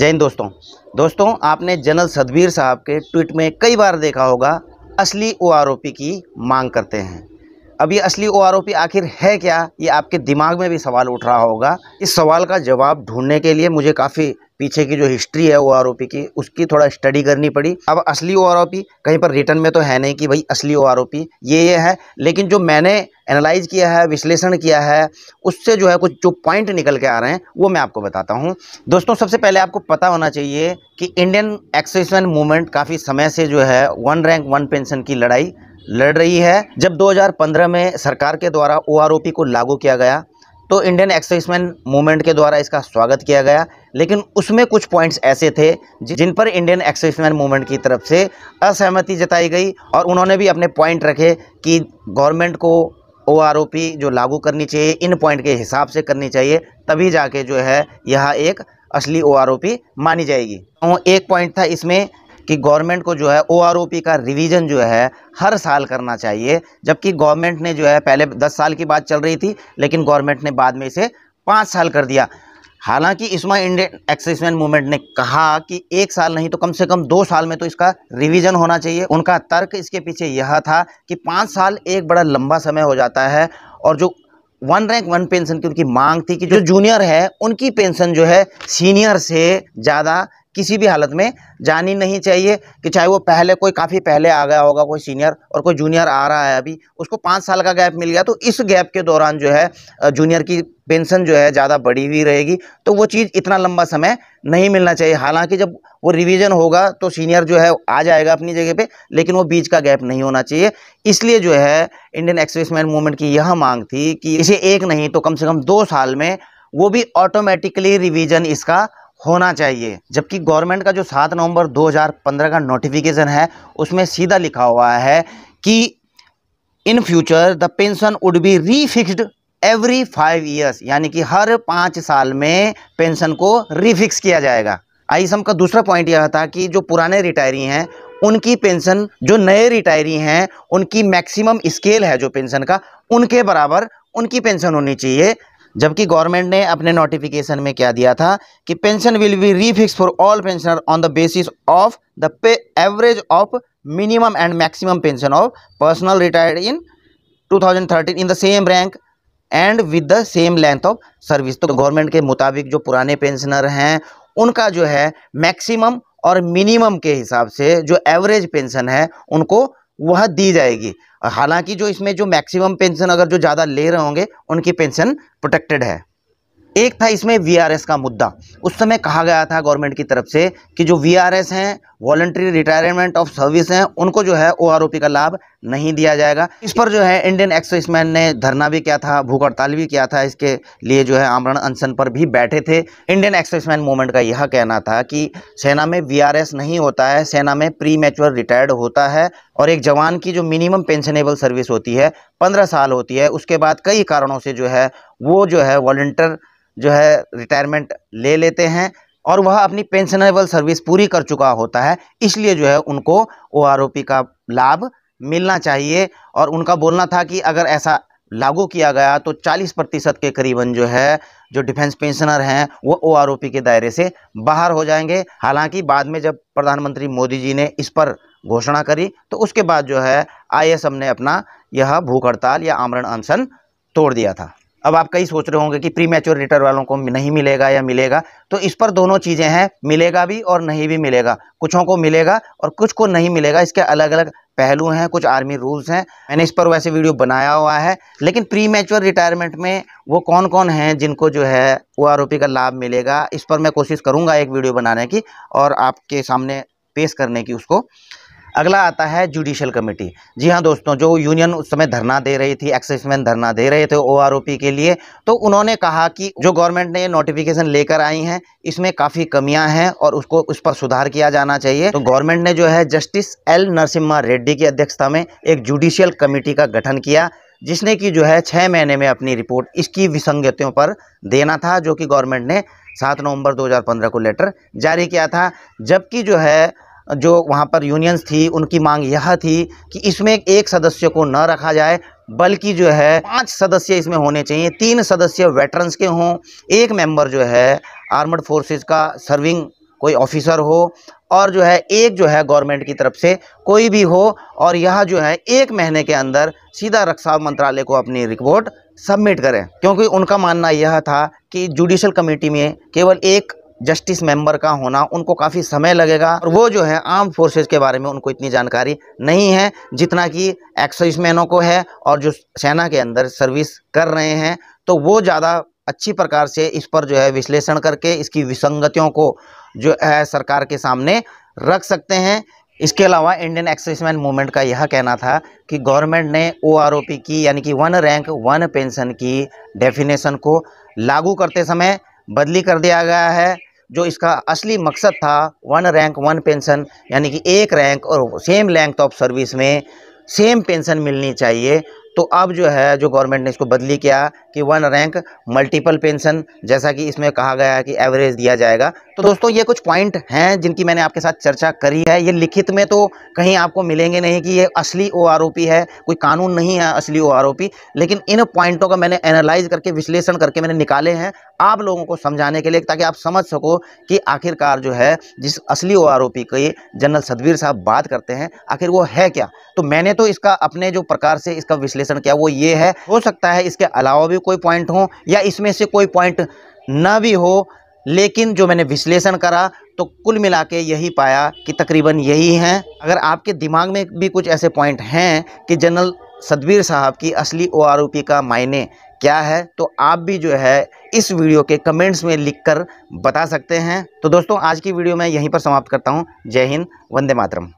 जय हिंद दोस्तों दोस्तों आपने जनरल सदबीर साहब के ट्वीट में कई बार देखा होगा असली ओ की मांग करते हैं अब ये असली ओ आखिर है क्या ये आपके दिमाग में भी सवाल उठ रहा होगा इस सवाल का जवाब ढूंढने के लिए मुझे काफ़ी पीछे की जो हिस्ट्री है ओ की उसकी थोड़ा स्टडी करनी पड़ी अब असली ओ कहीं पर रिटर्न में तो है नहीं कि भाई असली ओ ये ये है लेकिन जो मैंने एनालाइज किया है विश्लेषण किया है उससे जो है कुछ जो पॉइंट निकल के आ रहे हैं वो मैं आपको बताता हूँ दोस्तों सबसे पहले आपको पता होना चाहिए कि इंडियन एक्सेसन मूवमेंट काफ़ी समय से जो है वन रैंक वन पेंशन की लड़ाई लड़ रही है जब 2015 में सरकार के द्वारा ओ को लागू किया गया तो इंडियन एक्सप्रेसमैन मूवमेंट के द्वारा इसका स्वागत किया गया लेकिन उसमें कुछ पॉइंट्स ऐसे थे जिन पर इंडियन एक्सप्रेसमैन मूवमेंट की तरफ से असहमति जताई गई और उन्होंने भी अपने पॉइंट रखे कि गवर्नमेंट को ओ जो लागू करनी चाहिए इन पॉइंट के हिसाब से करनी चाहिए तभी जाके जो है यह एक असली ओ मानी जाएगी तो एक पॉइंट था इसमें कि गवर्नमेंट को जो है ओ का रिवीजन जो है हर साल करना चाहिए जबकि गवर्नमेंट ने जो है पहले दस साल की बात चल रही थी लेकिन गवर्नमेंट ने बाद में इसे पाँच साल कर दिया हालांकि इसमें इंडियन एक्सेसमैन मूवमेंट ने कहा कि एक साल नहीं तो कम से कम दो साल में तो इसका रिवीजन होना चाहिए उनका तर्क इसके पीछे यह था कि पाँच साल एक बड़ा लंबा समय हो जाता है और जो वन रैंक वन पेंशन की उनकी मांग थी कि जो जूनियर है उनकी पेंशन जो है सीनियर से ज़्यादा किसी भी हालत में जानी नहीं चाहिए कि चाहे वो पहले कोई काफ़ी पहले आ गया होगा कोई सीनियर और कोई जूनियर आ रहा है अभी उसको पाँच साल का गैप मिल गया तो इस गैप के दौरान जो है जूनियर की पेंशन जो है ज़्यादा बढ़ी हुई रहेगी तो वो चीज़ इतना लंबा समय नहीं मिलना चाहिए हालांकि जब वो रिवीजन होगा तो सीनियर जो है आ जाएगा अपनी जगह पे लेकिन वो बीच का गैप नहीं होना चाहिए इसलिए जो है इंडियन मैन मूवमेंट की यह मांग थी कि इसे एक नहीं तो कम से कम दो साल में वो भी ऑटोमेटिकली रिविज़न इसका होना चाहिए जबकि गवर्नमेंट का जो सात नवंबर 2015 का नोटिफिकेशन है उसमें सीधा लिखा हुआ है कि in future the pension would be refixed every five years यानी कि हर पाँच साल में पेंशन को रीफिक्स किया जाएगा आईसम का दूसरा पॉइंट यह था कि जो पुराने रिटायरी हैं उनकी पेंशन जो नए रिटायरी हैं उनकी मैक्सिमम स्केल है जो पेंशन का उनके बराबर उनकी पेंशन होनी चाहिए जबकि गवर्नमेंट ने अपने नोटिफिकेशन में क्या दिया था कि pension will be refix for all pensioner on the basis of the pay average of minimum and maximum pension of personnel retired in 2013 in the same rank and with the same length of service तो government के मुताबिक जो पुराने pensioner हैं उनका जो है maximum और मिनिमम के हिसाब से जो एवरेज पेंशन है उनको वह दी जाएगी हालांकि जो इसमें जो मैक्सिमम पेंशन अगर जो ज़्यादा ले रहे होंगे उनकी पेंशन प्रोटेक्टेड है एक था इसमें वीआरएस का मुद्दा उस समय कहा गया था गवर्नमेंट की तरफ से कि जो वीआरएस हैं वॉलंट्री रिटायरमेंट ऑफ सर्विस हैं उनको जो है ओआरओपी का लाभ नहीं दिया जाएगा इस पर जो है इंडियन एक्सप्रेसमैन ने धरना भी किया था भूख हड़ताल भी किया था इसके लिए जो है आमरण अनशन पर भी बैठे थे इंडियन एक्सप्रेसमैन मूवमेंट का यह कहना था कि सेना में वी नहीं होता है सेना में प्री मेच्योर रिटायर्ड होता है और एक जवान की जो मिनिमम पेंशनेबल सर्विस होती है पंद्रह साल होती है उसके बाद कई कारणों से जो है वो जो है वॉल्टियर जो है रिटायरमेंट ले लेते हैं और वह अपनी पेंशनेबल सर्विस पूरी कर चुका होता है इसलिए जो है उनको ओ का लाभ मिलना चाहिए और उनका बोलना था कि अगर ऐसा लागू किया गया तो 40 प्रतिशत के करीबन जो है जो डिफेंस पेंशनर हैं वो ओ के दायरे से बाहर हो जाएंगे हालांकि बाद में जब प्रधानमंत्री मोदी जी ने इस पर घोषणा करी तो उसके बाद जो है आई ने अपना यह भूख हड़ताल या आमरण अनशन तोड़ दिया था अब आप कई सोच रहे होंगे कि प्री मैच्योर रिटर वालों को नहीं मिलेगा या मिलेगा तो इस पर दोनों चीज़ें हैं मिलेगा भी और नहीं भी मिलेगा कुछों को मिलेगा और कुछ को नहीं मिलेगा इसके अलग अलग पहलू हैं कुछ आर्मी रूल्स हैं मैंने इस पर वैसे वीडियो बनाया हुआ है लेकिन प्री मैच्योर रिटायरमेंट में वो कौन कौन हैं जिनको जो है ओ का लाभ मिलेगा इस पर मैं कोशिश करूँगा एक वीडियो बनाने की और आपके सामने पेश करने की उसको अगला आता है जुडिशल कमेटी जी हाँ दोस्तों जो यूनियन उस समय धरना दे रही थी एक्सेसमैन धरना दे रहे थे ओआरओपी के लिए तो उन्होंने कहा कि जो गवर्नमेंट ने ये नोटिफिकेशन लेकर आई हैं इसमें काफ़ी कमियां हैं और उसको उस पर सुधार किया जाना चाहिए तो गवर्नमेंट ने जो है जस्टिस एल नरसिम्हा रेड्डी की अध्यक्षता में एक जुडिशियल कमेटी का गठन किया जिसने कि जो है छः महीने में अपनी रिपोर्ट इसकी विसंगतियों पर देना था जो कि गवर्नमेंट ने सात नवंबर 2015 को लेटर जारी किया था जबकि जो है जो वहाँ पर यूनियंस थी उनकी मांग यह थी कि इसमें एक सदस्य को न रखा जाए बल्कि जो है पांच सदस्य इसमें होने चाहिए तीन सदस्य वेटरन्स के हों एक मेंबर जो है आर्मड फोर्सेस का सर्विंग कोई ऑफिसर हो और जो है एक जो है गवर्नमेंट की तरफ से कोई भी हो और यह जो है एक महीने के अंदर सीधा रक्षा मंत्रालय को अपनी रिपोर्ट सबमिट करें क्योंकि उनका मानना यह था कि जुडिशल कमेटी में केवल एक जस्टिस मेंबर का होना उनको काफ़ी समय लगेगा और वो जो है आर्म फोर्सेज के बारे में उनको इतनी जानकारी नहीं है जितना कि मैनों को है और जो सेना के अंदर सर्विस कर रहे हैं तो वो ज़्यादा अच्छी प्रकार से इस पर जो है विश्लेषण करके इसकी विसंगतियों को जो है सरकार के सामने रख सकते हैं इसके अलावा इंडियन मैन मूवमेंट का यह कहना था कि गवर्नमेंट ने ओ की यानी कि वन रैंक वन पेंशन की डेफिनेशन को लागू करते समय बदली कर दिया गया है जो इसका असली मकसद था वन रैंक वन पेंशन यानी कि एक रैंक और सेम लेंथ ऑफ सर्विस में सेम पेंशन मिलनी चाहिए तो अब जो है जो गवर्नमेंट ने इसको बदली किया कि वन रैंक मल्टीपल पेंशन जैसा कि इसमें कहा गया है कि एवरेज दिया जाएगा तो दोस्तों ये कुछ पॉइंट हैं जिनकी मैंने आपके साथ चर्चा करी है ये लिखित में तो कहीं आपको मिलेंगे नहीं कि ये असली ओ है कोई कानून नहीं है असली ओ लेकिन इन पॉइंटों का मैंने एनालाइज करके विश्लेषण करके मैंने निकाले हैं आप लोगों को समझाने के लिए ताकि आप समझ सको कि आखिरकार जो है जिस असली ओ की जनरल सदवीर साहब बात करते हैं आखिर वो है क्या तो मैंने तो इसका अपने जो प्रकार से इसका विश्लेषण विश्लेषण किया वो ये है हो सकता है इसके अलावा भी कोई पॉइंट हो या इसमें से कोई पॉइंट ना भी हो लेकिन जो मैंने विश्लेषण करा तो कुल मिला के यही पाया कि तकरीबन यही हैं अगर आपके दिमाग में भी कुछ ऐसे पॉइंट हैं कि जनरल सदवीर साहब की असली ओ का मायने क्या है तो आप भी जो है इस वीडियो के कमेंट्स में लिखकर बता सकते हैं तो दोस्तों आज की वीडियो मैं यहीं पर समाप्त करता हूँ जय हिंद वंदे मातरम